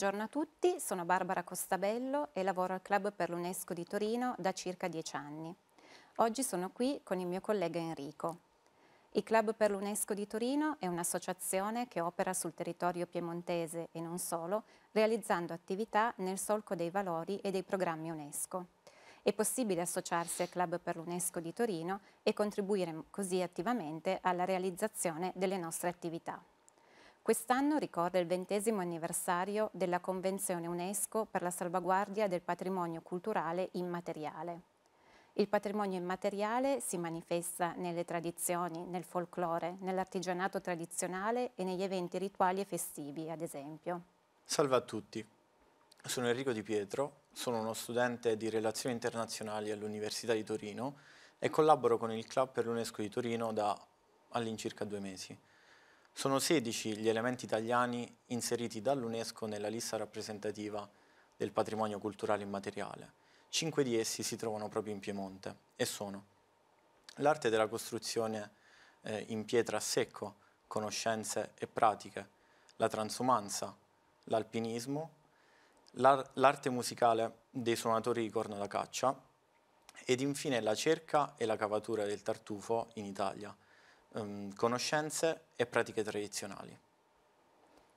Buongiorno a tutti, sono Barbara Costabello e lavoro al Club per l'UNESCO di Torino da circa dieci anni. Oggi sono qui con il mio collega Enrico. Il Club per l'UNESCO di Torino è un'associazione che opera sul territorio piemontese e non solo, realizzando attività nel solco dei valori e dei programmi UNESCO. È possibile associarsi al Club per l'UNESCO di Torino e contribuire così attivamente alla realizzazione delle nostre attività. Quest'anno ricorda il ventesimo anniversario della Convenzione UNESCO per la salvaguardia del patrimonio culturale immateriale. Il patrimonio immateriale si manifesta nelle tradizioni, nel folklore, nell'artigianato tradizionale e negli eventi rituali e festivi, ad esempio. Salve a tutti, sono Enrico Di Pietro, sono uno studente di relazioni internazionali all'Università di Torino e collaboro con il Club per l'UNESCO di Torino da all'incirca due mesi. Sono 16 gli elementi italiani inseriti dall'UNESCO nella lista rappresentativa del patrimonio culturale immateriale. Cinque di essi si trovano proprio in Piemonte e sono l'arte della costruzione eh, in pietra a secco, conoscenze e pratiche, la transumanza, l'alpinismo, l'arte musicale dei suonatori di corno da caccia ed infine la cerca e la cavatura del tartufo in Italia, um, conoscenze e pratiche tradizionali.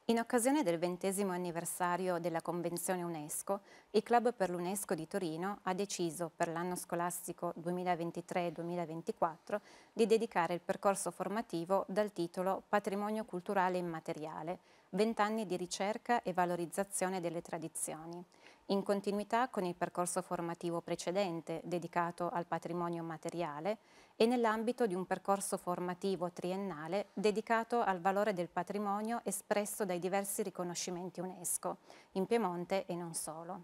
In occasione del ventesimo anniversario della Convenzione UNESCO, il Club per l'UNESCO di Torino ha deciso per l'anno scolastico 2023-2024 di dedicare il percorso formativo dal titolo Patrimonio culturale immateriale vent'anni di ricerca e valorizzazione delle tradizioni, in continuità con il percorso formativo precedente dedicato al patrimonio materiale e nell'ambito di un percorso formativo triennale dedicato al valore del patrimonio espresso dai diversi riconoscimenti UNESCO, in Piemonte e non solo.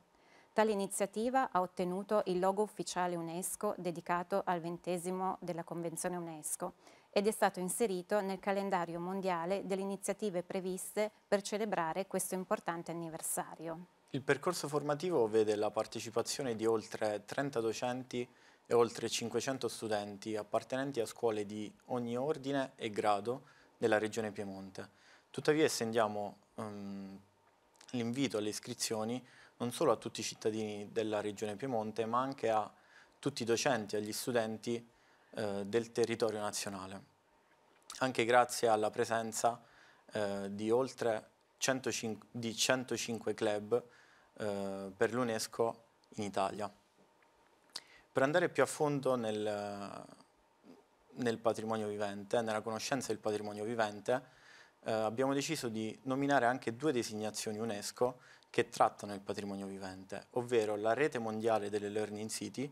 Tale iniziativa ha ottenuto il logo ufficiale UNESCO dedicato al ventesimo della Convenzione UNESCO ed è stato inserito nel calendario mondiale delle iniziative previste per celebrare questo importante anniversario. Il percorso formativo vede la partecipazione di oltre 30 docenti e oltre 500 studenti appartenenti a scuole di ogni ordine e grado della Regione Piemonte. Tuttavia estendiamo um, l'invito alle iscrizioni non solo a tutti i cittadini della Regione Piemonte, ma anche a tutti i docenti e agli studenti eh, del territorio nazionale, anche grazie alla presenza eh, di oltre 105, di 105 club eh, per l'UNESCO in Italia. Per andare più a fondo nel, nel patrimonio vivente, nella conoscenza del patrimonio vivente, eh, abbiamo deciso di nominare anche due designazioni UNESCO che trattano il patrimonio vivente, ovvero la Rete Mondiale delle Learning City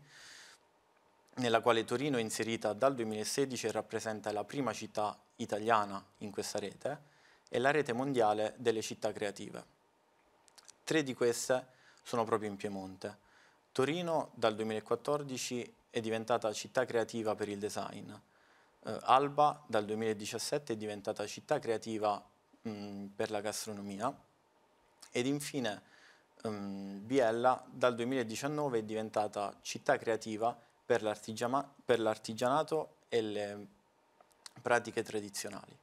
nella quale Torino è inserita dal 2016 e rappresenta la prima città italiana in questa rete, è la rete mondiale delle città creative. Tre di queste sono proprio in Piemonte. Torino dal 2014 è diventata città creativa per il design, eh, Alba dal 2017 è diventata città creativa mh, mm, per la gastronomia ed infine mh, mm, Biella dal 2019 è diventata città creativa per per, per l'artigianato e le pratiche tradizionali.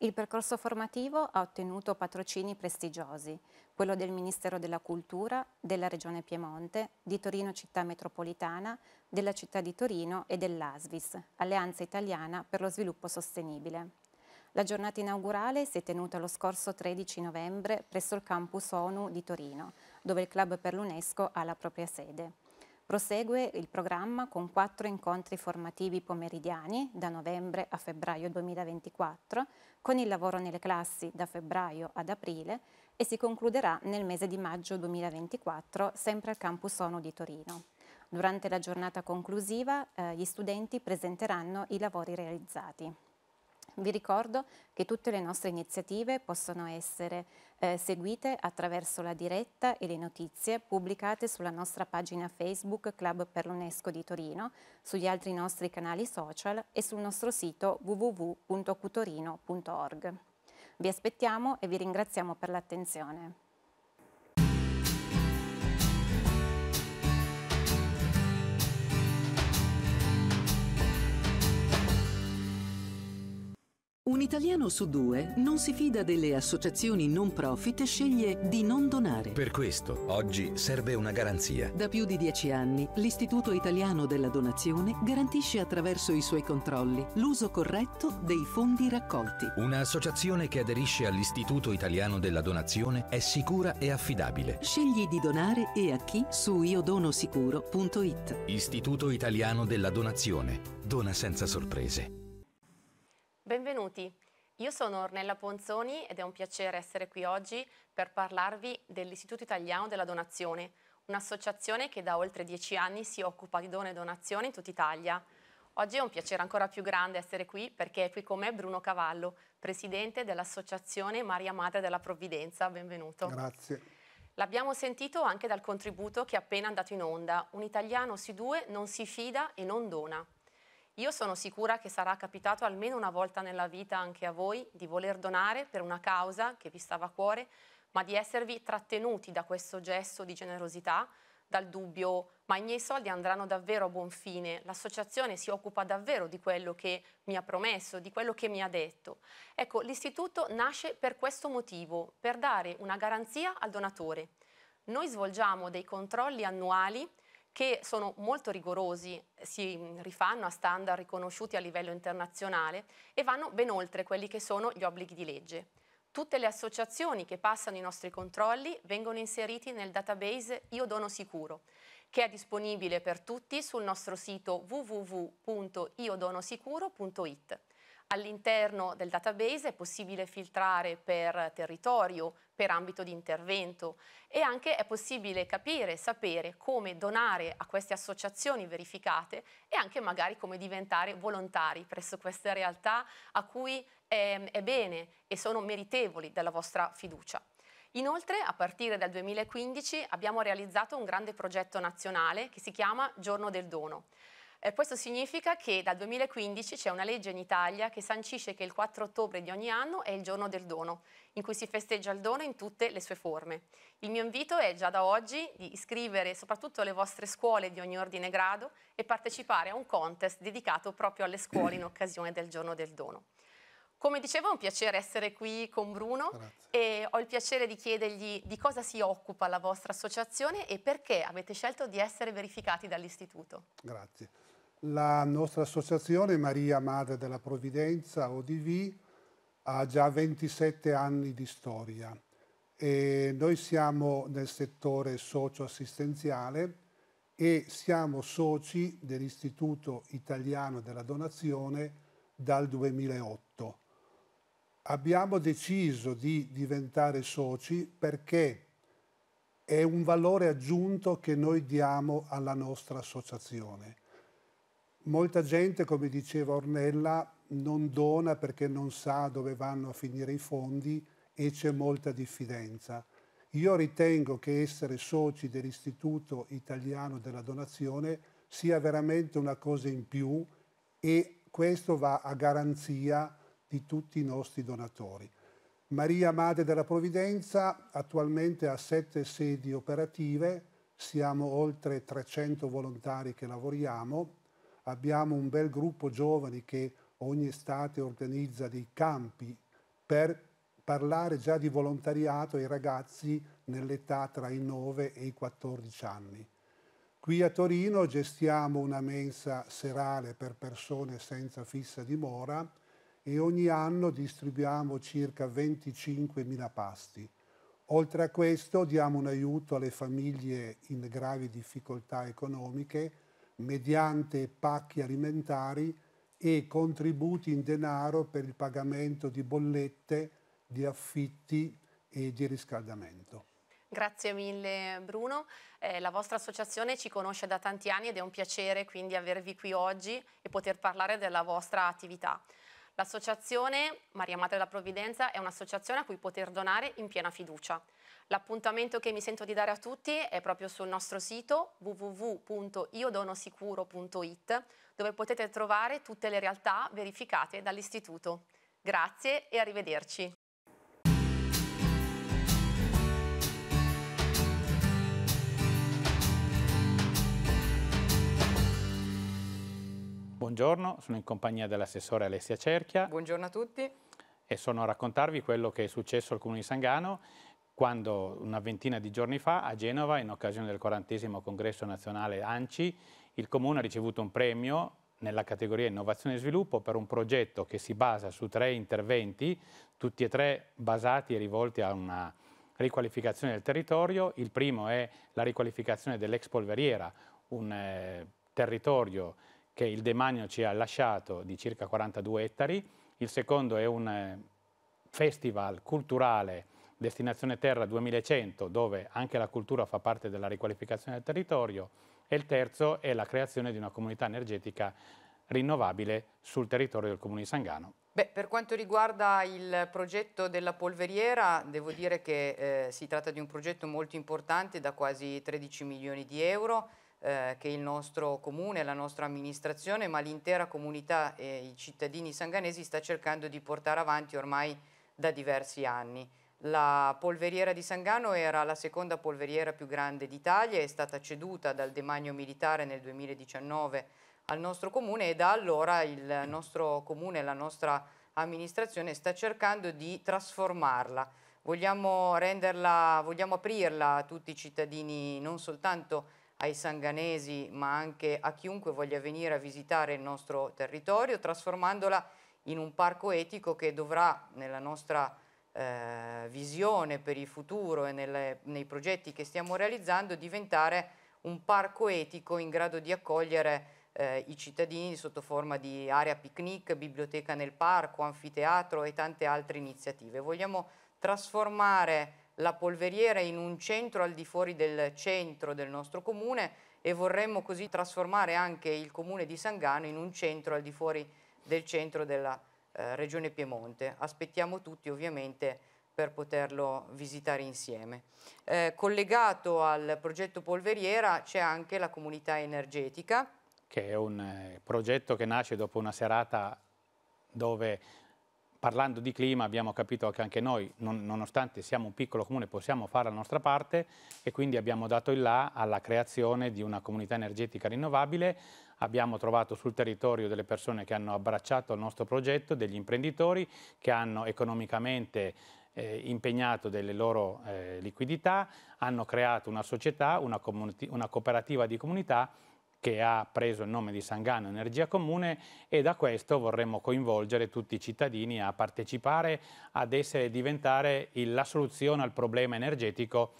Il percorso formativo ha ottenuto patrocini prestigiosi, quello del Ministero della Cultura, della Regione Piemonte, di Torino Città Metropolitana, della Città di Torino e dell'ASVIS, Alleanza Italiana per lo Sviluppo Sostenibile. La giornata inaugurale si è tenuta lo scorso 13 novembre presso il campus ONU di Torino, dove il Club per l'UNESCO ha la propria sede. Prosegue il programma con quattro incontri formativi pomeridiani da novembre a febbraio 2024, con il lavoro nelle classi da febbraio ad aprile e si concluderà nel mese di maggio 2024 sempre al Campus ONU di Torino. Durante la giornata conclusiva eh, gli studenti presenteranno i lavori realizzati. Vi ricordo che tutte le nostre iniziative possono essere eh, seguite attraverso la diretta e le notizie pubblicate sulla nostra pagina Facebook Club per l'UNESCO di Torino, sugli altri nostri canali social e sul nostro sito www.cutorino.org. Vi aspettiamo e vi ringraziamo per l'attenzione. Un italiano su due non si fida delle associazioni non profit e sceglie di non donare. Per questo, oggi serve una garanzia. Da più di dieci anni, l'Istituto Italiano della Donazione garantisce attraverso i suoi controlli l'uso corretto dei fondi raccolti. Un'associazione che aderisce all'Istituto Italiano della Donazione è sicura e affidabile. Scegli di donare e a chi su iodonosicuro.it. Istituto Italiano della Donazione. Dona senza sorprese. Benvenuti, io sono Ornella Ponzoni ed è un piacere essere qui oggi per parlarvi dell'Istituto Italiano della Donazione, un'associazione che da oltre dieci anni si occupa di dono e donazione in tutta Italia. Oggi è un piacere ancora più grande essere qui perché è qui con me Bruno Cavallo, presidente dell'Associazione Maria Madre della Provvidenza. Benvenuto. Grazie. L'abbiamo sentito anche dal contributo che è appena andato in onda. Un italiano su due non si fida e non dona. Io sono sicura che sarà capitato almeno una volta nella vita anche a voi di voler donare per una causa che vi stava a cuore, ma di esservi trattenuti da questo gesto di generosità, dal dubbio ma i miei soldi andranno davvero a buon fine, l'associazione si occupa davvero di quello che mi ha promesso, di quello che mi ha detto. Ecco, l'istituto nasce per questo motivo, per dare una garanzia al donatore. Noi svolgiamo dei controlli annuali che sono molto rigorosi, si rifanno a standard riconosciuti a livello internazionale e vanno ben oltre quelli che sono gli obblighi di legge. Tutte le associazioni che passano i nostri controlli vengono inseriti nel database Io Dono Sicuro, che è disponibile per tutti sul nostro sito www.iodonosicuro.it. All'interno del database è possibile filtrare per territorio, per ambito di intervento e anche è possibile capire sapere come donare a queste associazioni verificate e anche magari come diventare volontari presso queste realtà a cui è, è bene e sono meritevoli della vostra fiducia. Inoltre, a partire dal 2015, abbiamo realizzato un grande progetto nazionale che si chiama Giorno del Dono. Eh, questo significa che dal 2015 c'è una legge in Italia che sancisce che il 4 ottobre di ogni anno è il giorno del dono, in cui si festeggia il dono in tutte le sue forme. Il mio invito è già da oggi di iscrivere soprattutto le vostre scuole di ogni ordine e grado e partecipare a un contest dedicato proprio alle scuole in occasione del giorno del dono. Come dicevo è un piacere essere qui con Bruno Grazie. e ho il piacere di chiedergli di cosa si occupa la vostra associazione e perché avete scelto di essere verificati dall'Istituto. Grazie. La nostra associazione Maria Madre della Provvidenza, ODV, ha già 27 anni di storia e noi siamo nel settore socio-assistenziale e siamo soci dell'Istituto Italiano della Donazione dal 2008. Abbiamo deciso di diventare soci perché è un valore aggiunto che noi diamo alla nostra associazione Molta gente, come diceva Ornella, non dona perché non sa dove vanno a finire i fondi e c'è molta diffidenza. Io ritengo che essere soci dell'Istituto Italiano della Donazione sia veramente una cosa in più e questo va a garanzia di tutti i nostri donatori. Maria Madre della Provvidenza attualmente ha sette sedi operative, siamo oltre 300 volontari che lavoriamo abbiamo un bel gruppo giovani che ogni estate organizza dei campi per parlare già di volontariato ai ragazzi nell'età tra i 9 e i 14 anni. Qui a Torino gestiamo una mensa serale per persone senza fissa dimora e ogni anno distribuiamo circa 25.000 pasti. Oltre a questo diamo un aiuto alle famiglie in gravi difficoltà economiche mediante pacchi alimentari e contributi in denaro per il pagamento di bollette, di affitti e di riscaldamento. Grazie mille Bruno, eh, la vostra associazione ci conosce da tanti anni ed è un piacere quindi avervi qui oggi e poter parlare della vostra attività. L'associazione Maria Madre della Provvidenza è un'associazione a cui poter donare in piena fiducia. L'appuntamento che mi sento di dare a tutti è proprio sul nostro sito www.iodonosicuro.it dove potete trovare tutte le realtà verificate dall'Istituto. Grazie e arrivederci. Buongiorno, sono in compagnia dell'assessore Alessia Cerchia. Buongiorno a tutti. E sono a raccontarvi quello che è successo al Comune di Sangano quando una ventina di giorni fa a Genova, in occasione del 40 congresso nazionale ANCI, il Comune ha ricevuto un premio nella categoria Innovazione e Sviluppo per un progetto che si basa su tre interventi, tutti e tre basati e rivolti a una riqualificazione del territorio. Il primo è la riqualificazione dell'ex polveriera, un eh, territorio che il demanio ci ha lasciato di circa 42 ettari. Il secondo è un eh, festival culturale destinazione terra 2100 dove anche la cultura fa parte della riqualificazione del territorio e il terzo è la creazione di una comunità energetica rinnovabile sul territorio del Comune di Sangano. Beh, per quanto riguarda il progetto della polveriera, devo dire che eh, si tratta di un progetto molto importante da quasi 13 milioni di euro eh, che il nostro comune, la nostra amministrazione, ma l'intera comunità e i cittadini sanganesi sta cercando di portare avanti ormai da diversi anni. La polveriera di Sangano era la seconda polveriera più grande d'Italia, è stata ceduta dal demanio militare nel 2019 al nostro comune e da allora il nostro comune, la nostra amministrazione sta cercando di trasformarla. Vogliamo, renderla, vogliamo aprirla a tutti i cittadini, non soltanto ai sanganesi ma anche a chiunque voglia venire a visitare il nostro territorio, trasformandola in un parco etico che dovrà nella nostra eh, visione per il futuro e nelle, nei progetti che stiamo realizzando diventare un parco etico in grado di accogliere eh, i cittadini sotto forma di area picnic, biblioteca nel parco, anfiteatro e tante altre iniziative. Vogliamo trasformare la polveriera in un centro al di fuori del centro del nostro comune e vorremmo così trasformare anche il comune di Sangano in un centro al di fuori del centro della città eh, Regione Piemonte. Aspettiamo tutti ovviamente per poterlo visitare insieme. Eh, collegato al progetto Polveriera c'è anche la comunità energetica. Che è un eh, progetto che nasce dopo una serata dove parlando di clima abbiamo capito che anche noi, non, nonostante siamo un piccolo comune, possiamo fare la nostra parte e quindi abbiamo dato il là alla creazione di una comunità energetica rinnovabile. Abbiamo trovato sul territorio delle persone che hanno abbracciato il nostro progetto, degli imprenditori che hanno economicamente eh, impegnato delle loro eh, liquidità, hanno creato una società, una, una cooperativa di comunità che ha preso il nome di Sangano Energia Comune e da questo vorremmo coinvolgere tutti i cittadini a partecipare, ad essere e diventare la soluzione al problema energetico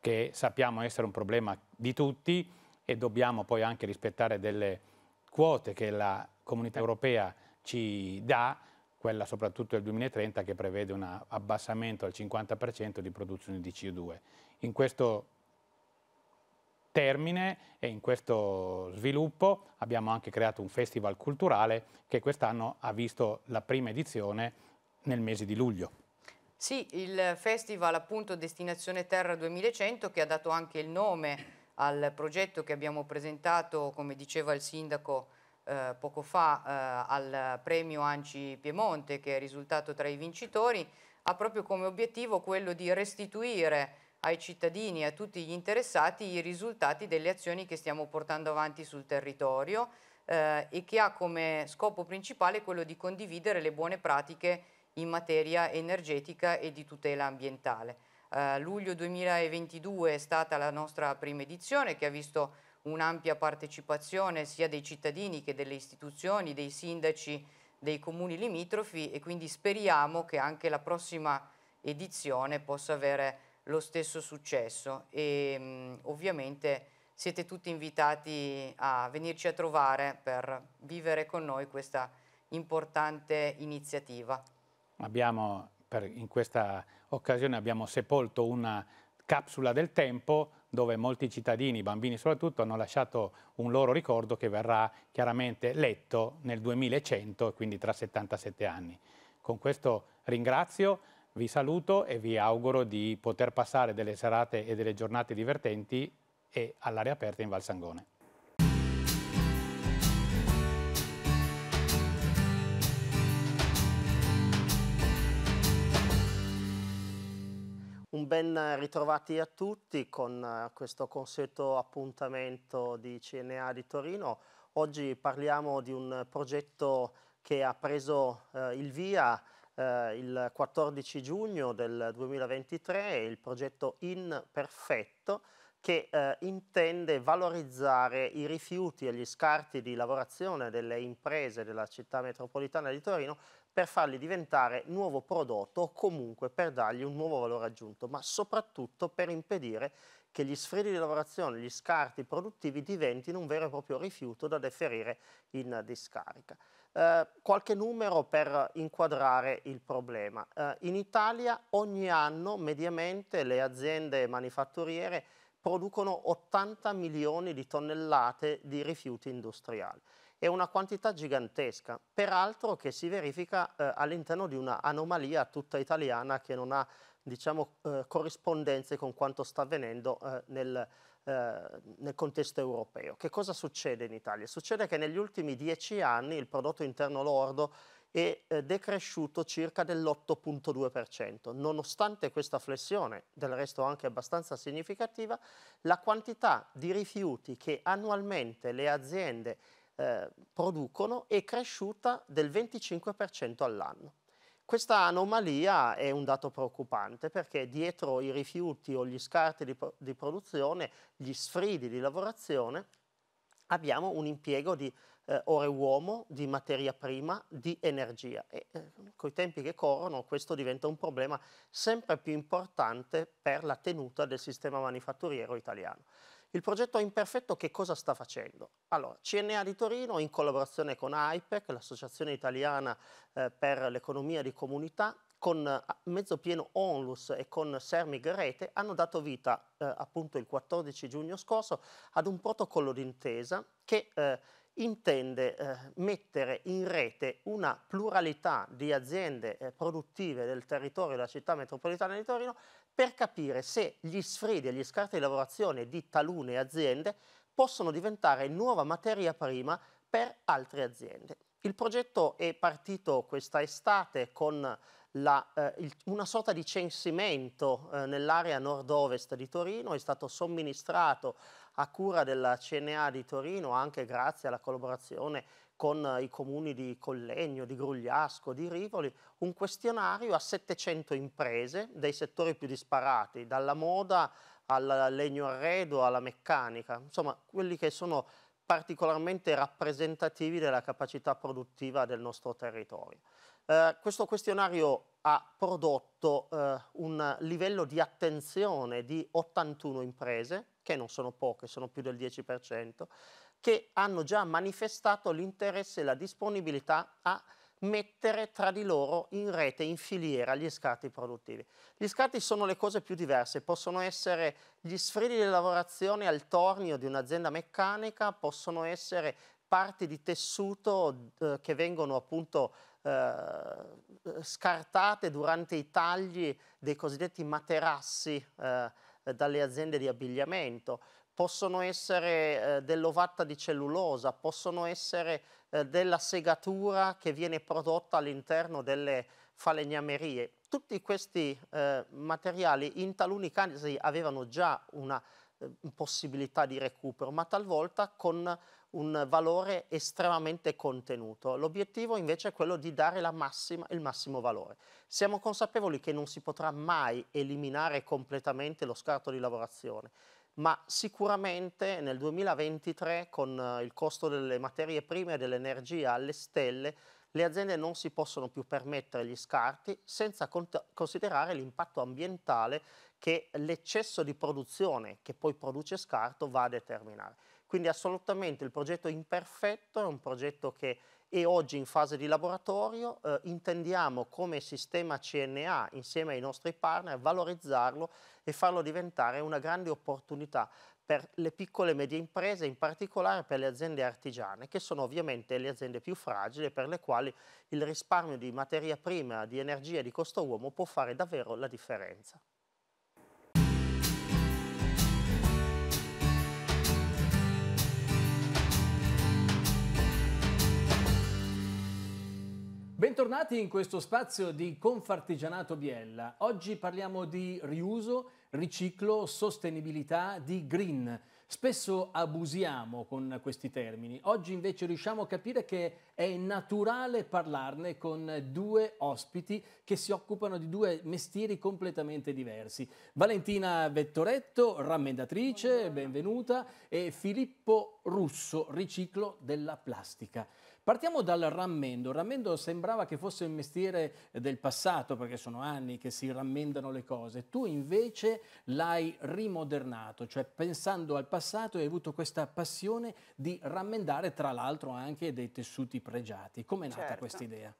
che sappiamo essere un problema di tutti e dobbiamo poi anche rispettare delle quote che la comunità europea ci dà, quella soprattutto del 2030 che prevede un abbassamento al 50% di produzione di CO2. In questo termine e in questo sviluppo abbiamo anche creato un festival culturale che quest'anno ha visto la prima edizione nel mese di luglio. Sì, il festival appunto Destinazione Terra 2100 che ha dato anche il nome al progetto che abbiamo presentato, come diceva il sindaco eh, poco fa, eh, al premio Anci Piemonte che è risultato tra i vincitori, ha proprio come obiettivo quello di restituire ai cittadini e a tutti gli interessati i risultati delle azioni che stiamo portando avanti sul territorio eh, e che ha come scopo principale quello di condividere le buone pratiche in materia energetica e di tutela ambientale. Eh, luglio 2022 è stata la nostra prima edizione che ha visto un'ampia partecipazione sia dei cittadini che delle istituzioni, dei sindaci, dei comuni limitrofi e quindi speriamo che anche la prossima edizione possa avere lo stesso successo e mh, mm, ovviamente siete tutti invitati a venirci a trovare per vivere con noi questa importante iniziativa. Abbiamo, per, in questa occasione abbiamo sepolto una capsula del tempo dove molti cittadini, bambini soprattutto, hanno lasciato un loro ricordo che verrà chiaramente letto nel 2100, quindi tra 77 anni. Con questo ringrazio vi saluto e vi auguro di poter passare delle serate e delle giornate divertenti e all'aria aperta in Valsangone. Un ben ritrovati a tutti con eh, questo consueto appuntamento di CNA di Torino. Oggi parliamo di un progetto che ha preso eh, il via eh, il 14 giugno del 2023 il progetto In Perfetto che eh, intende valorizzare i rifiuti e gli scarti di lavorazione delle imprese della città metropolitana di Torino per farli diventare nuovo prodotto o comunque per dargli un nuovo valore aggiunto, ma soprattutto per impedire che gli sfredi di lavorazione, gli scarti produttivi diventino un vero e proprio rifiuto da deferire in discarica. Eh, qualche numero per inquadrare il problema. Eh, in Italia ogni anno mediamente le aziende manifatturiere producono 80 milioni di tonnellate di rifiuti industriali. È una quantità gigantesca, peraltro che si verifica eh, all'interno di una anomalia tutta italiana che non ha diciamo, eh, corrispondenze con quanto sta avvenendo eh, nel, eh, nel, contesto europeo. Che cosa succede in Italia? Succede che negli ultimi dieci anni il prodotto interno lordo è eh, decresciuto circa dell'8.2%. Nonostante questa flessione, del resto anche abbastanza significativa, la quantità di rifiuti che annualmente le aziende eh, producono è cresciuta del 25% all'anno. Questa anomalia è un dato preoccupante perché dietro i rifiuti o gli scarti di, di produzione, gli sfridi di lavorazione, abbiamo un impiego di eh, ore uomo, di materia prima, di energia. E eh, i tempi che corrono questo diventa un problema sempre più importante per la tenuta del sistema manifatturiero italiano. Il progetto Imperfetto che cosa sta facendo? Allora, CNA di Torino in collaborazione con AIPEC, l'Associazione Italiana eh, per l'Economia di Comunità, con mezzo pieno Onlus e con Sermig Rete hanno dato vita eh, appunto il 14 giugno scorso ad un protocollo d'intesa che eh, intende eh, mettere in rete una pluralità di aziende eh, produttive del territorio della città metropolitana di Torino per capire se gli sfredi e gli scarti di lavorazione di talune aziende possono diventare nuova materia prima per altre aziende. Il progetto è partito questa estate con la, eh, il, una sorta di censimento eh, nell'area nord-ovest di Torino, è stato somministrato a cura della CNA di Torino anche grazie alla collaborazione con eh, i comuni di Collegno, di Grugliasco, di Rivoli, un questionario a 700 imprese dei settori più disparati, dalla moda al legno arredo alla meccanica, insomma quelli che sono particolarmente rappresentativi della capacità produttiva del nostro territorio. Eh, questo questionario ha prodotto eh, un livello di attenzione di 81 imprese, che non sono poche, sono più del 10%, che hanno già manifestato l'interesse e la disponibilità a mettere tra di loro in rete, in filiera, gli scarti produttivi. Gli scarti sono le cose più diverse, possono essere gli sfridi di lavorazione al tornio di un'azienda meccanica, possono essere parti di tessuto eh, che vengono appunto eh, scartate durante i tagli dei cosiddetti materassi eh, dalle aziende di abbigliamento possono essere eh, dell'ovatta di cellulosa, possono essere eh, della segatura che viene prodotta all'interno delle falegnamerie. Tutti questi eh, materiali in taluni casi avevano già una eh, possibilità di recupero, ma talvolta con un valore estremamente contenuto. L'obiettivo invece è quello di dare massima, il massimo valore. Siamo consapevoli che non si potrà mai eliminare completamente lo scarto di lavorazione, ma sicuramente nel 2023 con eh, il costo delle materie prime e dell'energia alle stelle le aziende non si possono più permettere gli scarti senza considerare l'impatto ambientale che l'eccesso di produzione che poi produce scarto va a determinare. Quindi assolutamente il progetto imperfetto è un progetto che e oggi in fase di laboratorio eh, intendiamo come sistema CNA insieme ai nostri partner valorizzarlo e farlo diventare una grande opportunità per le piccole e medie imprese, in particolare per le aziende artigiane, che sono ovviamente le aziende più fragili per le quali il risparmio di materia prima, di energia e di costo uomo può fare davvero la differenza. Bentornati in questo spazio di Confartigianato Biella. Oggi parliamo di riuso, riciclo, sostenibilità, di green. Spesso abusiamo con questi termini, oggi invece riusciamo a capire che è naturale parlarne con due ospiti che si occupano di due mestieri completamente diversi. Valentina Vettoretto, rammendatrice, benvenuta, e Filippo Russo, riciclo della plastica. Partiamo dal rammendo. Il rammendo sembrava che fosse un mestiere del passato, perché sono anni che si rammendano le cose. Tu invece l'hai rimodernato, cioè pensando al passato hai avuto questa passione di rammendare, tra l'altro anche dei tessuti pregiati. Com'è nata certo. questa idea?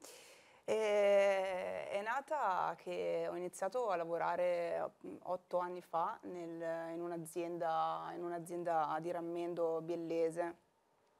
E eh, è nata che ho iniziato a lavorare otto anni fa nel, in, un'azienda, un di rammendo biellese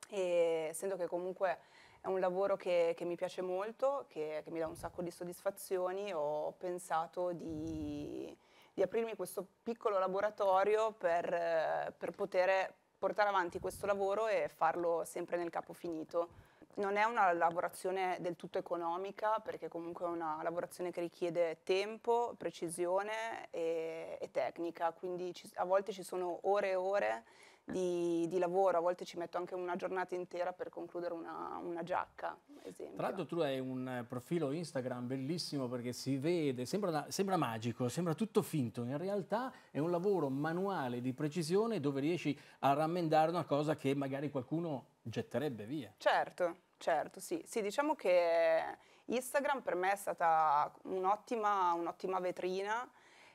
e essendo che comunque è un lavoro che, che mi piace molto, che, che, mi dà un sacco di soddisfazioni. Ho pensato di, di aprirmi questo piccolo laboratorio per, per poter portare avanti questo lavoro e farlo sempre nel capo finito. Non è una lavorazione del tutto economica perché comunque è una lavorazione che richiede tempo, precisione e, e tecnica, quindi ci, a volte ci sono ore e ore di, di, lavoro, a volte ci metto anche una giornata intera per concludere una, una giacca. Tra l'altro tu hai un eh, profilo Instagram bellissimo perché si vede, sembra, sembra magico, sembra tutto finto, in realtà è un lavoro manuale di precisione dove riesci a rammendare una cosa che magari qualcuno getterebbe via. Certo, certo, sì. Sì, diciamo che Instagram per me è stata un'ottima, un'ottima vetrina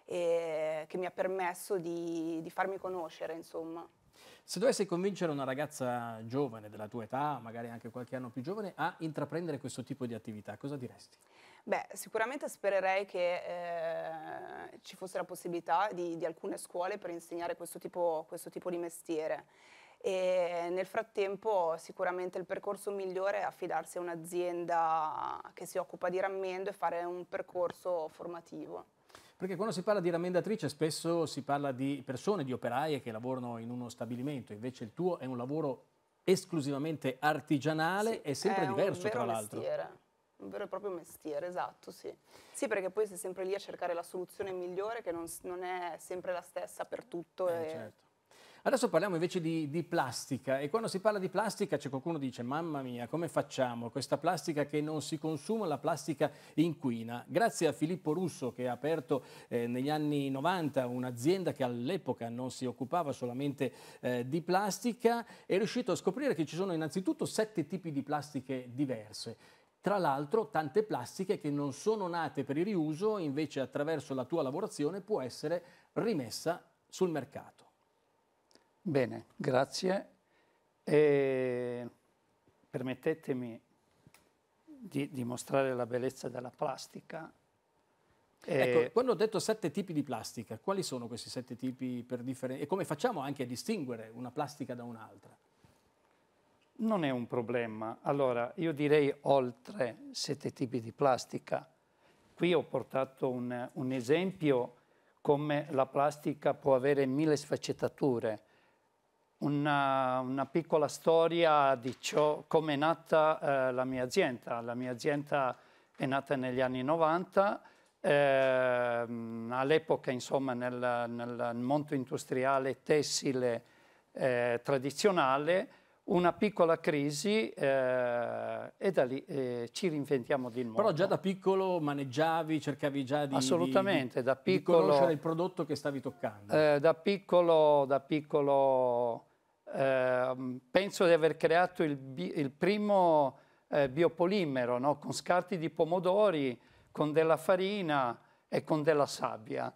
eh, che mi ha permesso di, di farmi conoscere, insomma. Se dovessi convincere una ragazza giovane della tua età, magari anche qualche anno più giovane, a intraprendere questo tipo di attività, cosa diresti? Beh, sicuramente spererei che eh, ci fosse la possibilità di, di, alcune scuole per insegnare questo tipo, questo tipo di mestiere. E nel frattempo sicuramente il percorso migliore è affidarsi a un'azienda che si occupa di rammendo e fare un percorso formativo. Perché quando si parla di rammendatrice spesso si parla di persone, di operaie che lavorano in uno stabilimento, invece il tuo è un lavoro esclusivamente artigianale sì, e sempre diverso tra l'altro. Un vero e proprio mestiere, esatto, sì. Sì, perché poi sei sempre lì a cercare la soluzione migliore che non, non è sempre la stessa per tutto. Eh, e... certo. Adesso parliamo invece di, di plastica e quando si parla di plastica c'è qualcuno che dice mamma mia come facciamo questa plastica che non si consuma, la plastica inquina. Grazie a Filippo Russo che ha aperto eh, negli anni 90 un'azienda che all'epoca non si occupava solamente eh, di plastica è riuscito a scoprire che ci sono innanzitutto sette tipi di plastiche diverse tra l'altro tante plastiche che non sono nate per il riuso, invece attraverso la tua lavorazione può essere rimessa sul mercato. Bene, grazie. E permettetemi di dimostrare la bellezza della plastica. Ecco, quando ho detto sette tipi di plastica, quali sono questi sette tipi per differenza? E come facciamo anche a distinguere una plastica da un'altra? Non è un problema. Allora, io direi oltre sette tipi di plastica. Qui ho portato un, un esempio come la plastica può avere mille sfaccettature una, una piccola storia di ciò, come è nata eh, la mia azienda. La mia azienda è nata negli anni 90, eh, all'epoca insomma nel, nel, mondo industriale tessile eh, tradizionale, una piccola crisi eh, e da lì eh, ci reinventiamo di nuovo. Però già da piccolo maneggiavi, cercavi già di, Assolutamente, di, da piccolo, di conoscere il prodotto che stavi toccando. Eh, da, piccolo, da piccolo Ehm, penso di aver creato il, bi- il primo eh, biopolimero no? con scarti di pomodori, con della farina e con della sabbia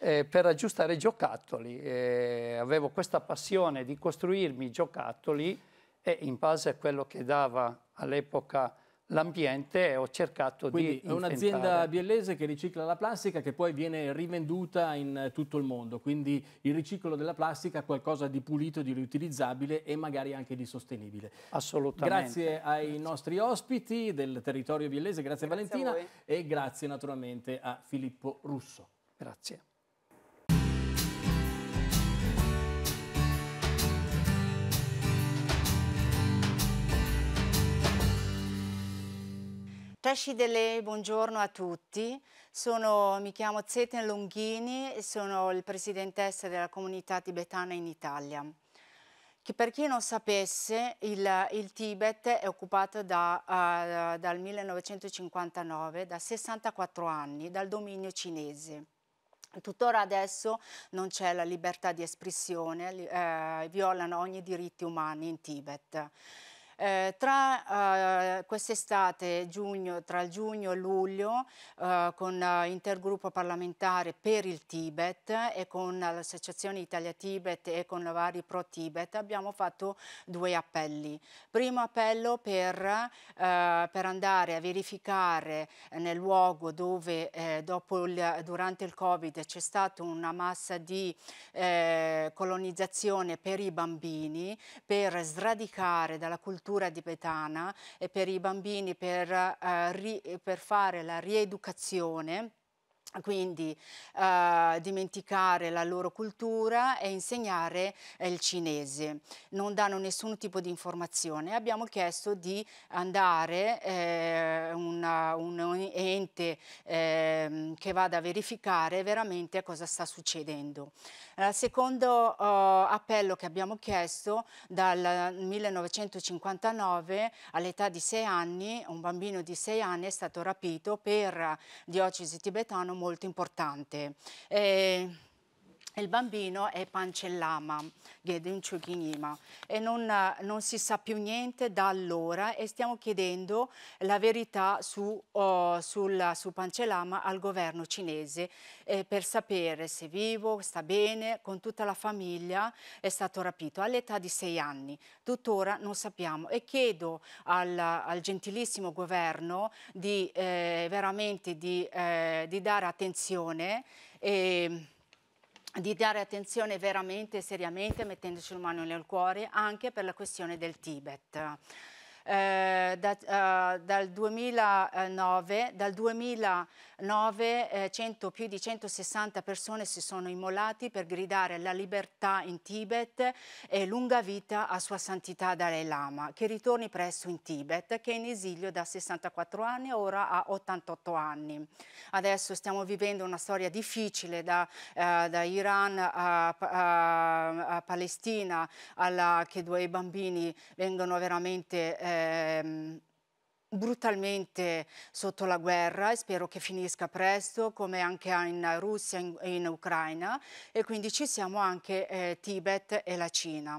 eh, per aggiustare i giocattoli. avevo questa passione di costruirmi i giocattoli e in base a quello che dava all'epoca l'ambiente ho cercato Quindi di è un'azienda biellese che ricicla la plastica che poi viene rivenduta in eh, tutto il mondo. Quindi il riciclo della plastica è qualcosa di pulito, di riutilizzabile e magari anche di sostenibile. Assolutamente. Grazie ai grazie. nostri ospiti del territorio biellese, grazie, grazie Valentina e grazie naturalmente a Filippo Russo. Grazie. Tashi Dele, buongiorno a tutti. Sono, mi chiamo Zeten Longhini e sono il presidentessa della comunità tibetana in Italia. Che per chi non sapesse, il, il Tibet è occupato da, uh, dal 1959, da 64 anni, dal dominio cinese. Tuttora adesso non c'è la libertà di espressione, eh, violano ogni diritto umano in Tibet. Eh, tra eh, quest'estate, giugno, tra il giugno e luglio, eh, con eh, intergruppo parlamentare per il Tibet e con l'Associazione Italia Tibet e con vari pro Tibet, abbiamo fatto due appelli. Primo appello per, eh, per andare a verificare nel luogo dove eh, il, durante il Covid c'è stata una massa di colonizzazione per i bambini, per sradicare dalla cultura cultura tibetana e per i bambini per, eh, ri, per fare la rieducazione quindi eh, dimenticare la loro cultura e insegnare eh, il cinese. Non danno nessun tipo di informazione. Abbiamo chiesto di andare eh, una, un ente ehm, che vada a verificare veramente cosa sta succedendo. Il eh, secondo eh, appello che abbiamo chiesto dal 1959 all'età di sei anni, un bambino di sei anni è stato rapito per diocesi tibetano molto importante. Eh, il bambino è pancellama, Gedin Chukinima, e non, non, si sa più niente da allora e stiamo chiedendo la verità su, oh, sul, su Pancellama al governo cinese eh, per sapere se è vivo, sta bene, con tutta la famiglia è stato rapito all'età di sei anni. Tuttora non sappiamo e chiedo al, al gentilissimo governo di eh, veramente di, eh, di, dare attenzione e di dare attenzione veramente e seriamente, mettendoci le mani nel cuore, anche per la questione del Tibet eh, da, eh, dal 2009, dal 2009 eh, 100, più di 160 persone si sono immolati per gridare la libertà in Tibet e lunga vita a sua santità Dalai Lama, che ritorni presto in Tibet, che è in esilio da 64 anni, e ora ha 88 anni. Adesso stiamo vivendo una storia difficile da, eh, da Iran a, a, a Palestina, alla, che due bambini vengono veramente... Eh, Ehm, brutalmente sotto la guerra e spero che finisca presto come anche in Russia e in, in, Ucraina e quindi ci siamo anche eh, Tibet e la Cina.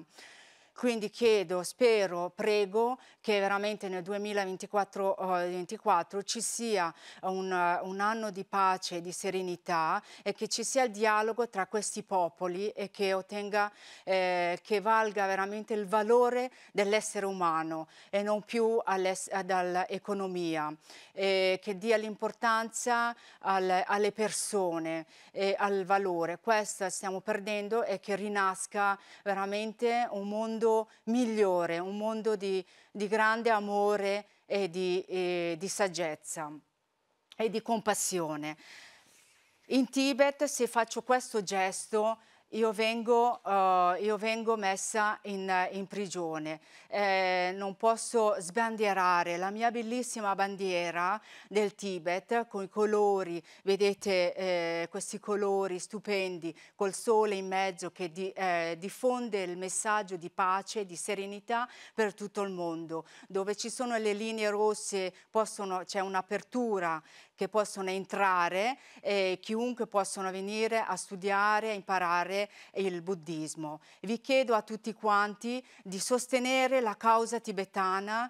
Quindi chiedo, spero, prego che veramente nel 2024 uh, ci sia un, uh, un, anno di pace e di serenità e che ci sia il dialogo tra questi popoli e che ottenga, eh, che valga veramente il valore dell'essere umano e non più dall'economia, che dia l'importanza al, alle persone e al valore. Questo stiamo perdendo e che rinasca veramente un mondo mondo migliore, un mondo di, di grande amore e di, e di saggezza e di compassione. In Tibet, se faccio questo gesto, io vengo, uh, io vengo messa in, in prigione, eh, non posso sbandierare la mia bellissima bandiera del Tibet con i colori, vedete eh, questi colori stupendi col sole in mezzo che di, eh, diffonde il messaggio di pace, di serenità per tutto il mondo, dove ci sono le linee rosse, c'è un'apertura che possono entrare, eh, chiunque possono venire a studiare, e imparare il buddismo. Vi chiedo a tutti quanti di sostenere la causa tibetana